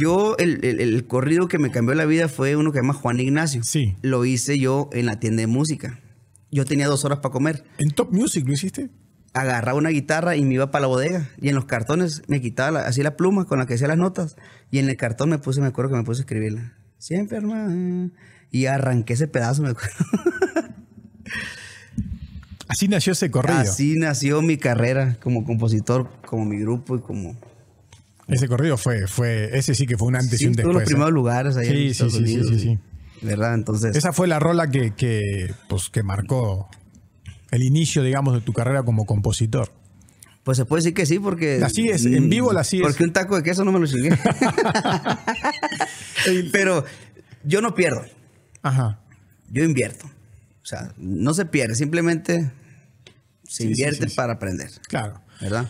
Yo, el, corrido que me cambió la vida fue uno que se llama Juan Ignacio. Sí. Lo hice yo en la tienda de música. Yo tenía dos horas para comer. ¿En Top Music lo hiciste? Agarraba una guitarra y me iba para la bodega. Y en los cartones me quitaba así la pluma con la que hacía las notas. Y en el cartón me puse, me acuerdo que me puse a escribirla. Siempre, hermano. Y arranqué ese pedazo, me acuerdo. Así nació ese corrido. Así nació mi carrera como compositor, como mi grupo y como ese corrido fue, fue, ese sí que fue un antes y un después. los ¿eh? primeros lugares ahí sí, sí, sí, sí, sí, ¿Verdad? Entonces. Esa fue la rola que, pues, que marcó el inicio, digamos, de tu carrera como compositor. Pues se puede decir que sí, porque. Así es, en vivo así es. Porque un taco de queso no me lo chingué. Pero yo no pierdo. Ajá. Yo invierto. O sea, no se pierde, simplemente se invierte para aprender. Claro. ¿Verdad?